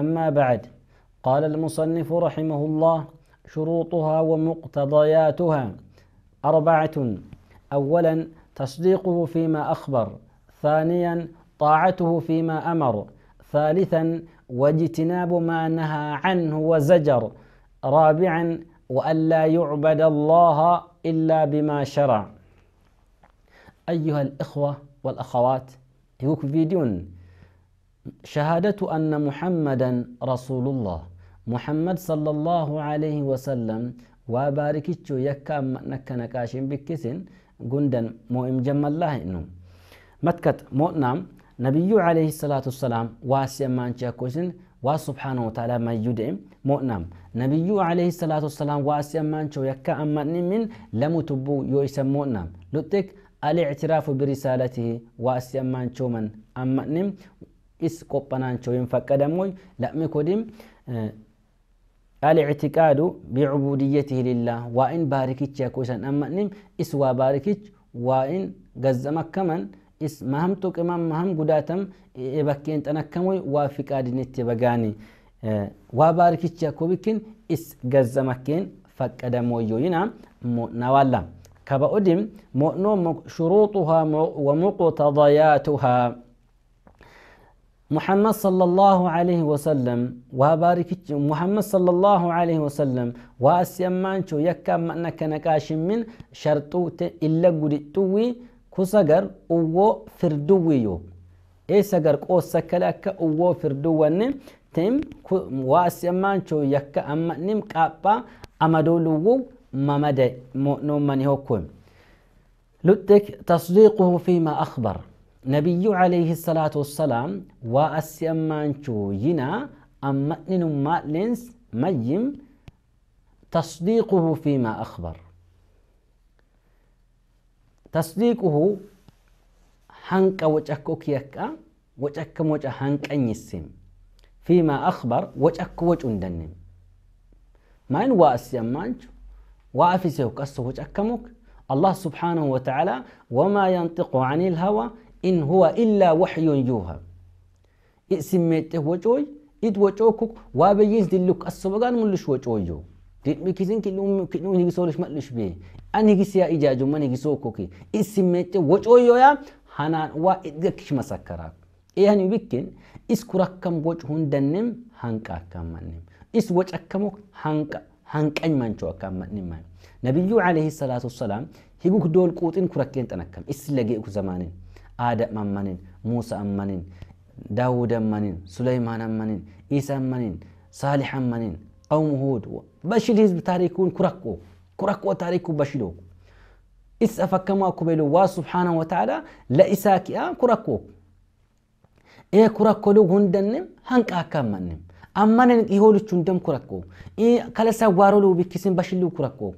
أما بعد قال المصنف رحمه الله شروطها ومقتضياتها أربعة أولا تصديقه فيما أخبر ثانيا طاعته فيما أمر ثالثا واجتناب ما نهى عنه وزجر رابعا وألا يعبد الله إلا بما شرع أيها الإخوة والأخوات يوك فيديون شهادة أن محمدا رسول الله محمد صلى الله عليه وسلم وباركتشو يكا نكا نكاشين بكسين قندا مؤم جم الله إنو متكت مؤنام نبي عليه الصلاة والسلام واسيا مانشا كوسن وسبحانه وتعالى ما يدعم مؤنام نبي عليه الصلاة والسلام واسيا مانشو يكا أمني من لم تبو يويسا مؤنام لتك الاعتراف برسالته واسيا مانشو من أمني is qophanaan hin faqqadamoy la'mi kodim الاعتقاد بعبوديته لله وإن باركت يكوسا أما نم إس وباركت وإن جزمك كمن إس مهم توك إمام مهم قداتم إبكين تنكموي وفقاد نتي بغاني آه، وباركت يكوبكين إس جزمكين فقدمو يوينا نوالا كبا أدم مؤنو شروطها ومقتضياتها محمد صلى الله عليه وسلم وبارك محمد صلى الله عليه وسلم واسيمان شو يكا مأنا كنكاش من شرطو إلا قدتوي كسجر أو فردويو إيه سجر قوس سكلاك أو تيم واسيمان شو يكا أما نم كابا أمدولو ممدي مؤنو من هكوم لتك تصديقه فيما أخبر ነቢዩ ዓለይህ ሰላቱ ወሰላም ዋ አሲ አማንቹ ይና አማኒኑማ ሌንስ መይም ተስዲቁሁ ፊማ አክበር ተስዲቁሁ ሐንቀ ወጨኮ ክየካ ወጨከም ወጨ ሐንቀኝስም ፊማ አክበር ወጨክ ወጩ እንደንም ማይን ዋ አሲ አማንቹ ዋ አፊሴው ቀሶ ወጨከሙክ الله سبحانه وتعالى وما ينطق عن الهوى إن هو إلا وحي يوها إسميته وجوي إد وجوكك وابيز دلوك السبقان ملش وجويو ديت مكيزن كل أم كنو هيجي سولش ملش بيه أنا هيجي سيا إجاجو من هيجي سوكوكي إسميته وجويو يا هنان وا إدكش مسكرك إيه هني بيكن إس كركم وجهون دنم هنك أكم منم إس وجه أكمك هنك هنك أي منشوا أكم منم نبيو عليه الصلاة والسلام هيجوك دول قوتين كركين تنكم إس لقيك زمانين Adam ammanin, Musa ammanin, Daawud ammanin, Suleymaan ammanin, Isa ammanin, Saalih ammanin, qawmu Huud bashil hizb taarikuun kuraqqo kuraqqo taarikuu bashiloo isa fakkamaa kubelo waa subhaanahu wataaalaa la isaa ki'aa kuraqqo ee kurakkoluu hundannem hanqa akka ammannem ammanen iholuchu hundam kuraqqo kala isaa waaroluu bikkisin bashilluu kuraqqo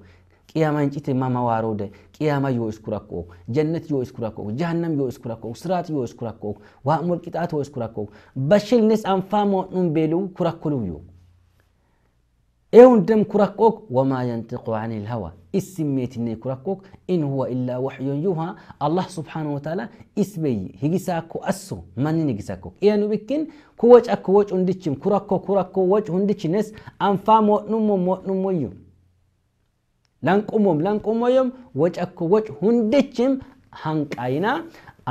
ቂያማን ጭቴ ማማ ዋሮደ ቂያማ ዮ እስኩራኮ ጀነት ዮ እስኩራኮ ጀሃነም ዮ እስኩራኮ ስራት ዮ እስኩራኮ ዋእሙር ቅጣት ዮ እስኩራኮ በሽልኔስ አንፋ ሞኑን ቤሉ ኩራኮሉ ዮ ኤውን ደም ኩራኮክ ወማ የንጥቁ አን ልሀዋ ኢስሜትኔ ኩራኮክ ኢን ሁወ ኢላ ወሕዮን ዩሃ አላህ ስብሓነ ወተዓላ ኢስበይ ሂጊሳኮ አሶ ማንን ሂጊሳኮ ኢየኑ ብክን ኩወጫኮ ወጭ ሁንድችም ኩራኮ ኩራኮ ወጭ ሁንድችነስ አንፋ ሞኑሞ ሞኑሞ ዩ لانقوموم لانقومويم وجاكو وج هنك أينا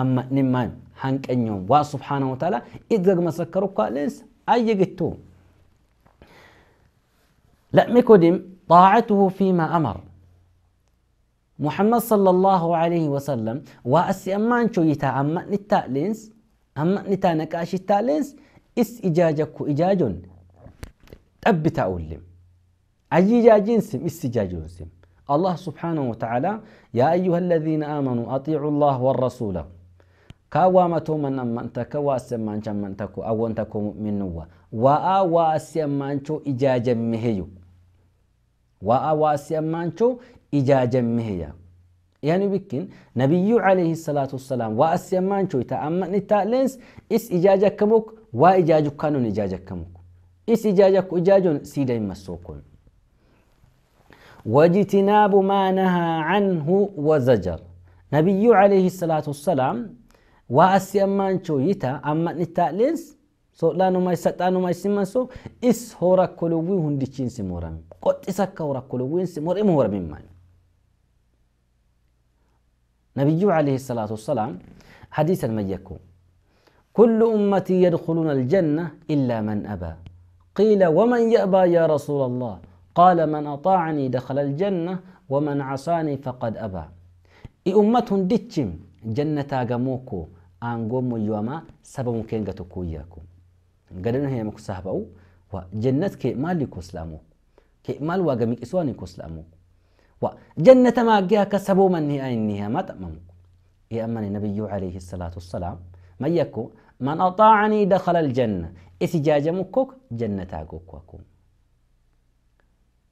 اما نمان أنيوم وا سبحانه وتعالى سكروا مسكروا لنس ايجتو لا ميكوديم طاعته فيما امر محمد صلى الله عليه وسلم واسي امانچو يتا اما نتا لنس اما نتا نقاشتا لنس اس اجاجكو اجاجون تبتا اولم اجي جاجين سم اس إجاجون سم الله سبحانه وتعالى يا أيها الذين آمنوا أطيعوا الله والرسول كاوامتو من أمنت كوا أسمان شمنتك أو أن أنتك مؤمن نوا وآوا وأسمان شو إجاجا مهيو وآوا وأسمان شو إجاجا مهيا يعني بكين نبي عليه الصلاة والسلام وأسمان شو تأمن التألينس إس إجاجا كموك وإجاجك كانون إجاجا كموك إس إجاجك إجاجون سيدا يمسوكون واجتناب ما نهى عنه وزجر نبي عليه الصلاة والسلام وأسي أمانشو يتا أما نتا نتالينس سو لا نو ماي ستا نو ماي نما سو إس هورا كلوي هنديشين سمورم قد إسكا هورا سيمور سمورم هورا ميمان نبي عليه الصلاة والسلام حديثا ما يكون كل أمتي يدخلون الجنة إلا من أبى قيل ومن يأبى يا رسول الله قال من أطاعني دخل الجنة ومن عصاني فقد أبى إي أمتهم دتشم جنة غموكو أنغوم يوما سبب ممكن غتكو ياكو غدنا هي مكو و جنة كي مالكو سلامو كي مال إسواني كو سلامو و جنة ما جاء كسبو من هي أينها ما تأممو إي أمن النبي عليه الصلاة والسلام ما يكو من أطاعني دخل الجنة إسجاج مكوك جنة أكوكوكم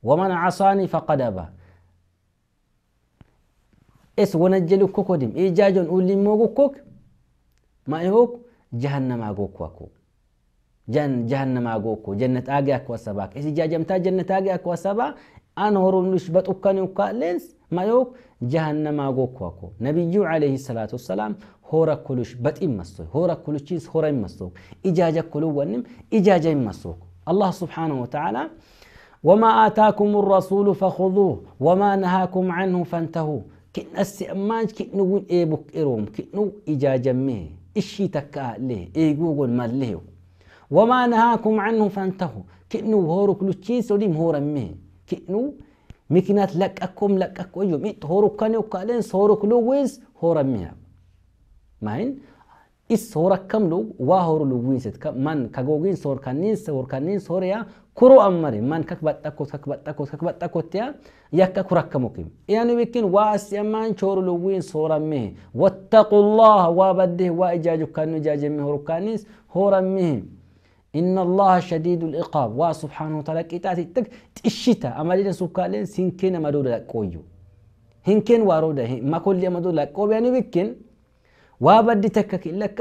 ومن عصاني فقد أبى إس ونجلو كوكودم جاجون أولي موغوكوك ما إيهوك جهنم أغوكوكو جن جهنم أغوكو جنة آغي أكوا سباك إس تا جنة آغي أكوا سبا أنا هورون نشبت أكاني أكا وكالينس ما إيهوك جهنم أغوكوكو نبي جو عليه الصلاة والسلام هورا كلش إم إمسوك هورا كلش هورا إم إمسوك إجاجة كلو ونم إجاجة إم إمسوك الله سبحانه وتعالى وما آتاكم الرسول فخذوه وما نهاكم عنه فانتهوا كن السئمان كن ون إيبك إروم كن إجا إجاجمه إشي تكا له ما مليه وما نهاكم عنه فانتهوا كن هورو كل شيء سليم هورا هورمه كن مكنات لك أكم لك أكو يوم إيه هورو إت هورك كاني وكالين ويز هورا هورمه ماين إيه صورك كم لو واهورو لو ويز كم من كجوجين صور كنين صور كنين صور يا كرو أمري من ككبت تكوت ككبت تكوت ككبت تكوت يا يكك كرك مقيم يعني بيكين واس يا يمان شور لوين صورة مه واتقوا الله وابده وإجاجو كانوا جاج مه ركانيس هورا مه إن الله شديد العقاب وسبحانه وتعالى كتاتي تك تشتا أمالين سوكالين سينكين مدودة كويو هنكين وارودة ما كل يوم مدودة كوي يعني بيكين وابد تكك إلك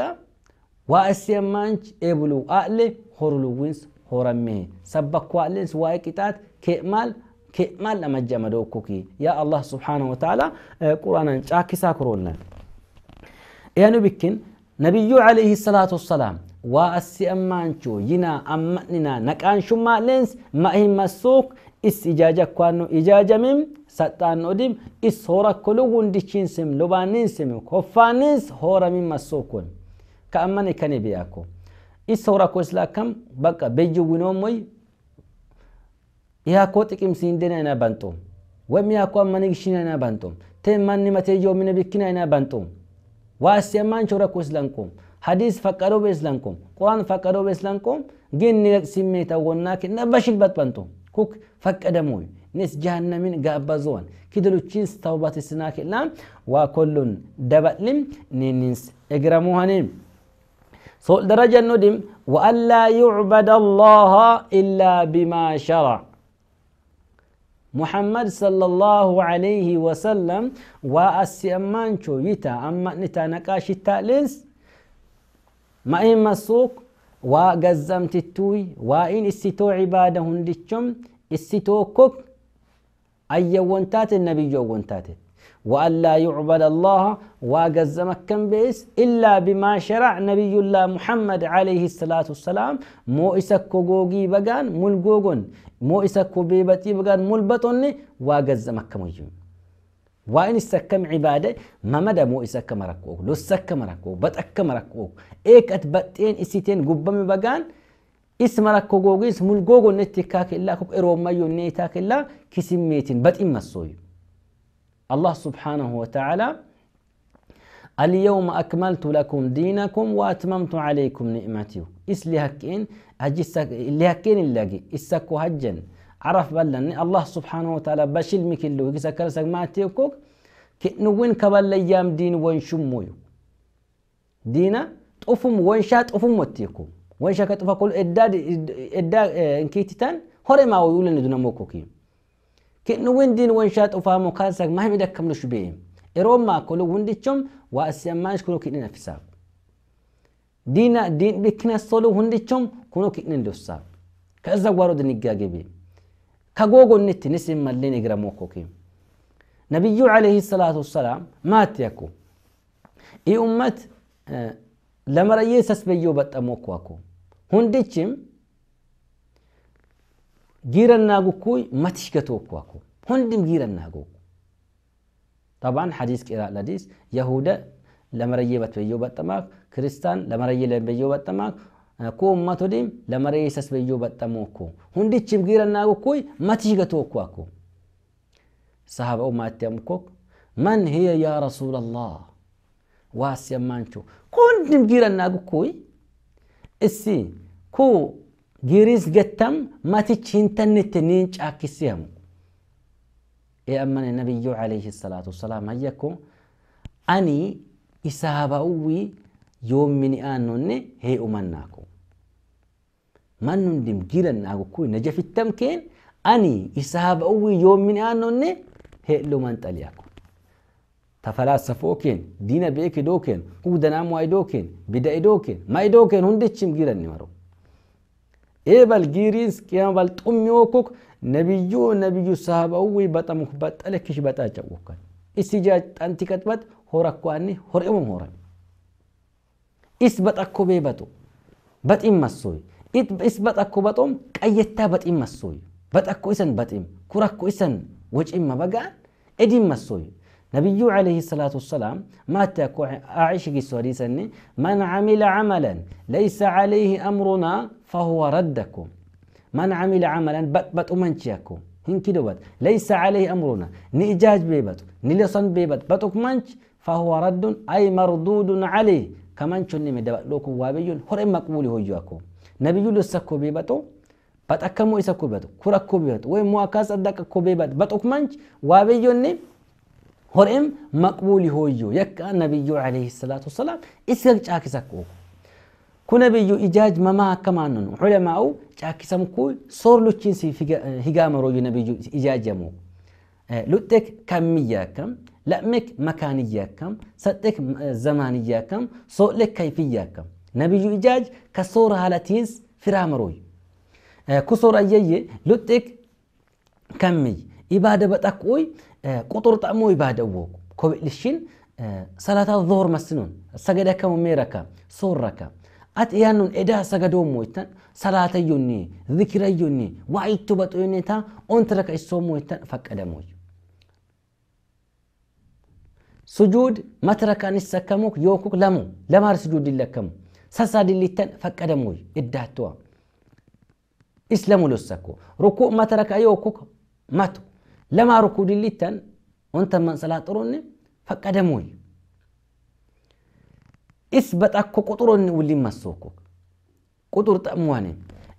واسيمانش إبلو أقل هورلو وينس هورمي سبك والنس وايكتات كمال كمال لما جمدوكوكي يا الله سبحانه وتعالى قرانا شاكسا كرولنا يا نبكن نبي عليه الصلاة والسلام واسي أمانشو ينا أمننا نكانشو ما لنس ما هي مسوك إس إجاجة كوانو إجاجة مم ستان أدم إس هورا كلوون ديشين سم لبانين سم كفانين هورا مم مسوكون كأمني كان بياكو الصورة كويس لكم بقى بيجو ونومي يا كوتك مسين دين أنا بنتم وم يا كوام من يشين أنا بنتم تم من متيجو من بكنا أنا بنتم واسيا من شورا كويس لكم حديث فكروا بإسلامكم قرآن فكروا بإسلامكم جن لك سميت وناك نبش البت بنتم كوك فكدموي نس جهنمين قابزون كدلو تشيس توبات السناك لام وكل دبلم نينس اقرموها فوق درجة ندم وألا يعبد الله إلا بما شرع محمد صلى الله عليه وسلم وأسي أمانشو يتا أما نتا نقاش التأليس ما إن مسوك وقزمت التوي وإن استو عبادهن هندتشم استو كوك أي ونتات النبي جو ونتاتت وألا يعبد الله واجز مكن بيس إلا بما شرع نبي الله محمد عليه الصلاة والسلام مو إسكو جوجي بجان مول جوجون مو إسكو بيبتي بجان مول بطني واجز مكن مجون وإن السكم عبادة ما مدى مو إسكم ركوك لو السكم ركوك بتأكم ركوك إيك أتبتين إسيتين قبم بجان اسم ركوك اسم الجوجون نتكاك إلا كب إروم ما يونيتاك إلا كسميتين بتأم الصويب الله سبحانه وتعالى اليوم أكملت لكم دينكم وأتممت عليكم نعمتي إسلي هكين أجسك اللي هكين اللاقي إسك وهجن عرف بلن الله سبحانه وتعالى بشيل مكلو إسك كلسك ماتي وكوك كنوين كبل أيام دين وين شمويو دينا تقفم وين شا تقفم وتيكم وين شا كتقف كل إداد إداد إنكيتتان هري ما ويقولن دون موكوكين كأنه ويندين وينشات وفهمو كاسك ما هم يدكم لش بيم إيروم ما كلو ونديتشم وأسيامانش كلو كأنه نفسا دينا دين بكنا صلو ونديتشم كلو كأنه ندوسا كذا وارد نجاجي بيم كجوجو نت نسم ملين إجراموكو كيم نبي عليه الصلاة والسلام مات يكو إي أمت آه، لما رأيه سسبيو بتأموكو هنديتشم جيرناغوكوي ما تشكتوكواكو هندم جيرناغوكو طبعا حديث كلا لديس يهودا لمرية بتبيو بتماك كريستان لمرية لبيو بتماك كوم ما تديم لمرية سس بيو بتموكو هندي تشيم جيرناغوكوي ما تشكتوكواكو صحابة أمات تيمكوك من هي يا رسول الله واسيا مانشو كون دمجيرا ناقو كوي اسي كو giiriis gettam matichi hintannette niin caakkisse hamu ee'ammane nabiyyu alayhi salaatu wassalaam hayyakko ani isaaba'uwwi yoommini aannonne hee umannaako mannun dim giirannaako kuwi najafittam keen ani isaaba'uwwi yoommini aannonne heedhoman xaliyako تفلاسفو كين دينا بيك دوكين هو دنام واي دوكين بدأ دوكين ما دوكين هندتشم جيران نمرو ኤበል ጊሪስ ቂያበል ጡሚወኩክ ነቢዩ ነቢዩ ሳሃበዊ በጠሙክ በጠለክሽ በጣጨውከን እስጃ ጠንቲ ቀጥበጥ ሆረኳኒ ሆሬሙም ሆረን ኢስ በጠኮ ቤበጡ በጢም መሶይ ኢስ በጠኮ በጦም ቀየታ በጢም መሶይ በጠኮ ኢሰን በጢም ኩረኮ ኢሰን ወጪማ በጋን ኤዲም መሶይ نبي عليه الصلاة والسلام ما تكو عائشة سوريسني من عمل عملا ليس عليه أمرنا فهو ردكم من عمل عملا بات بت أمنشيكم هن بات ليس عليه أمرنا نيجاج بيبات نلصن بيبت بتك منش فهو رد أي مردود عليه كمان شنو وابي لوكو وابيون هرم هو جواكو نبي لسكو بيبتو بتأكمو إسكو كوراكو بيباتو وي مواكاس أدكا كو بيبت بتك منش وابيون horeem maqbuuli hooyyoo yakka nabiyyuu alayhi salaatu wasalaam isa caakisakku kunabiyyuu ijaaj mamaa akkamaannunu culamaa'u caakisam kun soorluchiinsi higaamarooyyuu nabiyyuu ijaajamu luxxek kammiyyaakkam la'mek makaaniyyaakkam sadhek zamaaniyyaakkam soodhek kayfiyyaakkam nabiyyuu ijaaj ka soora halatiins firaamarooyu kusoor ayyayye luxxek kammiy ibaada baxakkuuy ቁጡር ጠዕሞ ይባደዎ ኮብልሽን ሰላታ ዞር መስኑን ادا መሜረከ ሶረከ صلاه يوني ذكر يوني وعيد ዝክረዮኒ يونيتا በጦዮኔታ ኦንትረከ እሶሞ ይተን ፈቀደሞይ سجود مترك أن يسكموك يوكوك لمو لمار سجود لكم سساد اللي تن فكدموي إدهتوا إسلامو لسكو ركوع ترك يوكوك ماتو لما ركود الليتن وانت من صلاة طرون فقدموي اثبت اكو قطرون واللي مسوكو قطر تأمواني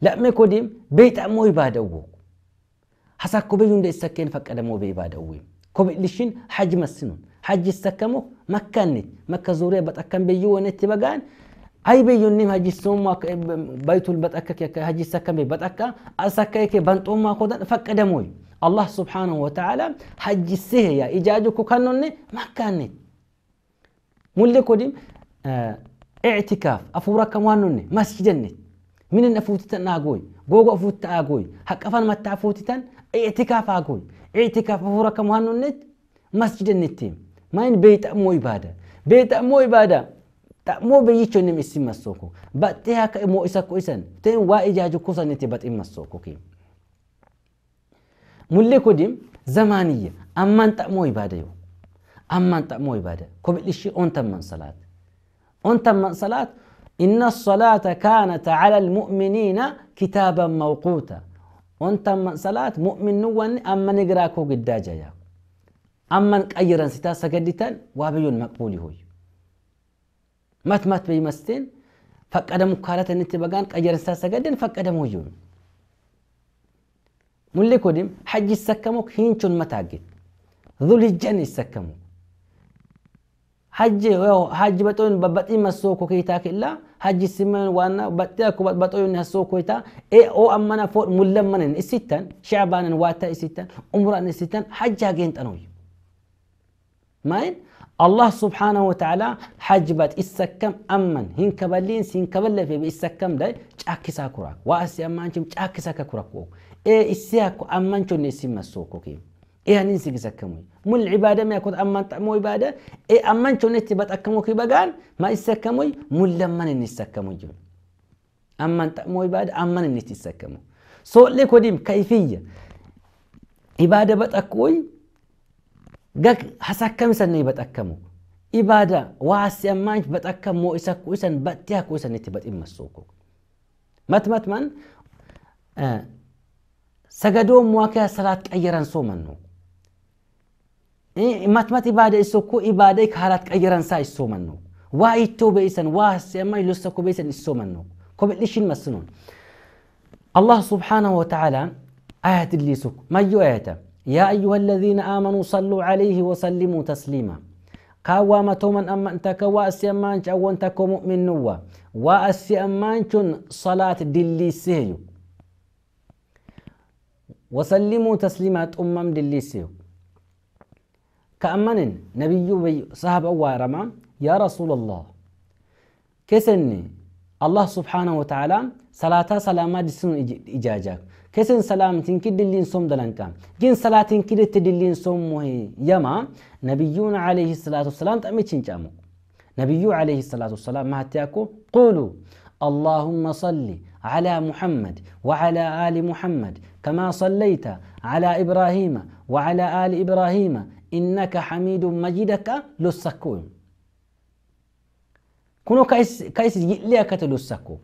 لا ميكوديم بيت اموي بادو حساكو بيجون ده السكين فقدمو بي بادوي كوب ليشين حج مسنون حج السكمو مكانت مكه زوريه بتكم بيو ونت بغان اي بيونيم حج سوما بيتو بتكك حج سكم بتكا اسكايك بنطوما كودن فقدموي الله سبحانه وتعالى حج السه يا إجاجك كنن ما كانت ملك دي اه اعتكاف أفورك وانن مسجد من أفوتتن أقوي جوجو فوت أقوي هك أفن ما تن اعتكاف أقوي اعتكاف أفورك وانن مسجد النتيم ما إن بيت أمو إبادة بيت أمو إبادة تأمو بيجو نم إسم السوكو بأتها كأمو إسا كويسن تين وا إجاجو كوسن نتي بات إم السوكو كيم ملي كوديم زمانية أمان تأمو إبادة يو أمان تأمو إبادة كبل لشي أون تمن صلاة أون تمن صلاة إن الصلاة كانت على المؤمنين كتابا موقوتا أون تمن صلاة مؤمن نوان أما نقراكو قداجا يا أما نقيرا ستا سقدتا وابيون مقبولي هوي مات مات بيمستين فقد مكالة نتبقان قيرا ستا سقدن فقد موجون ملي كودم حج السكموك هينشون متاجد ذول الجن السكمو حج حج بتون ببتي كي تاكل لا حج سمن وانا بتياكو بتون كي تا اي او امنا فوق ملمن الستن شعبان واتا الستن عمره الستن حج هاجين تنوي ماين الله سبحانه وتعالى حجبت السكم امن هين كبلين سين كبل في السكم داي تشاكسا كوراك واسي امان تشاكسا كوراك إيه إسياكو أمان شو نسي مسوكو كيم إيه هننسي كموي مو العبادة ما يكون أمان تأمو عبادة إيه أمان شو نتي بتأكمو كي بقال ما إسكموي مو لما نسكموي جون أمان تأمو عبادة أمان نتسكمو سو لك وديم كيفية عبادة بتأكوي قاك حسكم سنة بتأكمو عبادة واسي أمان بتأكمو إسكو إسن بتياكو إسن نتي بتأمسوكو مت مت من آه. سجدوا واكا صلاة أيران سومنو إيه مات إبادة إسوكو إبادة كهارات أيران سا إسومنو وايتو واه واسما يلسكو بيسن إسومنو كوبل إيش المسنون الله سبحانه وتعالى آية اللي سوك ما يو آية يا أيها الذين آمنوا صلوا عليه وسلموا تسليما كاواما تومن أما أنت كوا أسيمانش أو أنت كمؤمن نوا وأسيمانش صلاة دلي سيو وسلموا تسليمات أمم دليسيو كأمن نبي بي صاحب أوارما يا رسول الله كسن الله سبحانه وتعالى صلاة سلامة دسن إجاجاك كسن سلام تنكي دلين صوم دلنكا جن صلاة تنكي تدلين صوم مهي يما نبيون عليه الصلاة والسلام تأمي جامو نبي عليه الصلاة والسلام ما هتياكو قولوا اللهم صل على محمد وعلى آل محمد كما صليت على إبراهيم وعلى آل إبراهيم إنك حميد مجيدك لسكو كنو كايس كايس ليا كتلسكو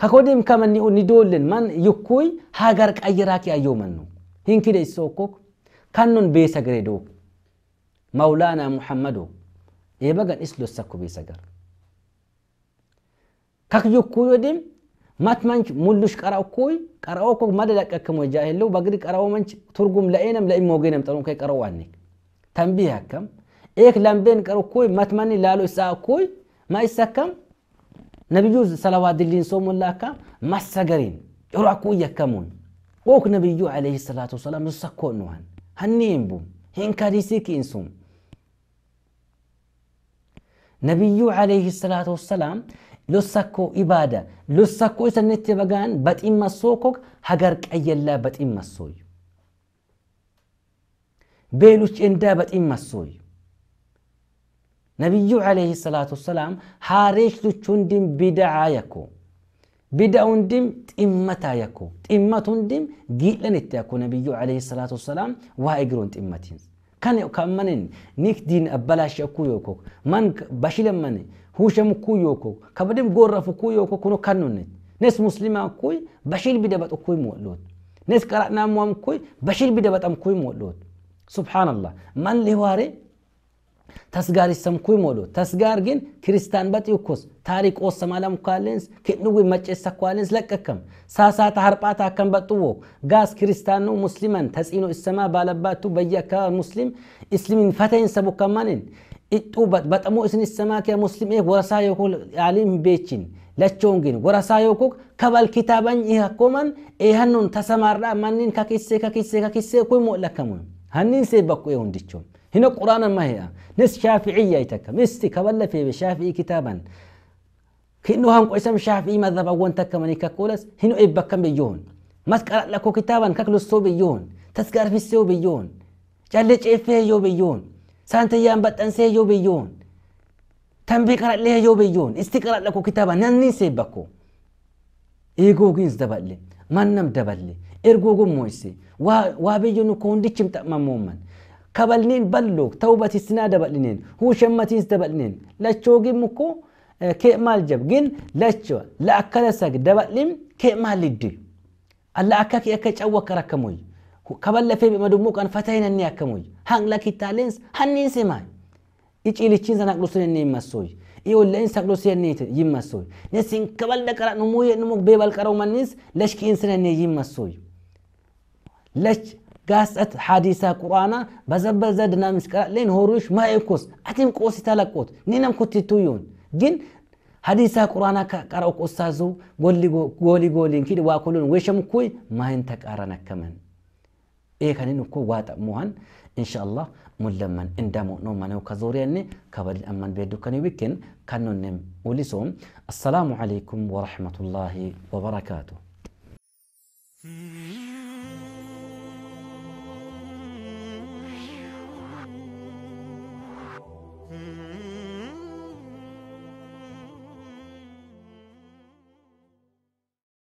ككودم كما ندولن من يكوي هاجر كأيراكي أيومنو هين كده يسوكوك كنن بيسغري دوك مولانا محمدو يبقى إسلو السكو بيسغر كك يكوي دم مات منش ملوش قرأ كوي قرأ كوي ما دلك كم وجاهل لو بقدر قرأ منش ترجم لأينم لأي موجينم تلوم كي قرأ عنك تنبيه كم إيك لامبين قرأ كوي مات مني لالو إساء كوي ما إساء كم نبيو صلوات الدين صوم الله كم ما سجرين يروح كوي يكمون وك نبيو عليه الصلاة والسلام يسكون نوان هنيم بوم هين كاريسيك إنسوم نبيو عليه الصلاة والسلام lussakko ibada lussakko isa nitti bagaan baximma sookok hagar qayyallaa baximma sooyu beeluch endaa baximma sooyu ነቢዩ ዓለይህ ሰላት ወሰላም ሃሬሽቱች ሁንዲም ቢድዓ ያኮ ቢድዓ ሁንዲም ጥመታ ያኮ ጥመት ሁንዲም ጊለን እት ያኮ ነቢዩ ዓለይህ ሰላት ወሰላም ዋ እግሮን ጥመቲንስ كان كمنن نيك دين أبلاش يكو يوكو من بشيل من هوش مكو يوكو كبدم غورة فكو يوكو كنو كانون ناس مسلمة كوي بشيل بدبت أكوي مولود ناس قرأنا موام كوي بشيل بدبت أم كوي مولود سبحان الله من لهواري تسجار يسمكوي مولو تسجار جن كريستان بات يوكوس تاريك أو سمالم كالنس كنوي مجلس كالنس لككم ساسا تهربات كم بتوو غاز كريستانو مسلما تسينو السماء بالباتو بيا مسلم اسلم فتين سبو كمانين اتوبت بتمو اسن السماء كا مسلم ايه ورسا يقول عليم بيتشين لچون جن ورسا يقول كبل كتابن يحكمن ايهنن تسماردا منين ككيسه ككيسه ككيسه كوي مولكمون هنين سيبكو يوندچون هنا قرآن ما هي نس شافعية يتك نس تكبل في بشافعي كتابا كأنه هم قسم شافعي ماذا بقول تك من يعني كقولس هنا إبى كم بيجون ما تقرأ لكو كتابا ككل السو بيجون تذكر في السو بيجون جلج إفه يو بيجون سانتيان بتنسي يو بيجون تنبيه قرأ ليه يو بيجون استقرأ لكو كتابا نني سيبكو إيجوجينز دبلي منم دبلي إرجوجو مويسي وا وابيجو نكون ديشم تأمم مومن kabalniin ballu tawbati sinaa dabal'ineen huushammatiis dabal'ineen lachoo gimmu ko kee maal jab gin lacho la akkala sag dabal'im kee maal iddi alla akka kee akka cawwa karakkamuy kabal lafee bimadummoo kan fatayin hanni akkamuy hang lakitaalens hanni simaay icilichiin sana qulusun inni himmassoy iyoolleen isa qulusun inni himmassoy nesin kabal daqara numuu yennumuk beebal qarau mannis lashkiin sana inni himmassoy lach قاسة حادثة قرآن بزبل زاد نامسك لين هوروش ما يكوس أتم قوسي تلقوت نينم كنت تويون جن حديثا قرآن كارو قصازو قولي قولي قولي كده واكلون ويشم كوي ما ينتك أرانا كمان إيه كان نكو واتا موهن إن شاء الله ملمن اندامو نو منو كزوريني كبل أمن بيدو كان يبكن كانو نم ولسوم السلام عليكم ورحمة الله وبركاته hmm.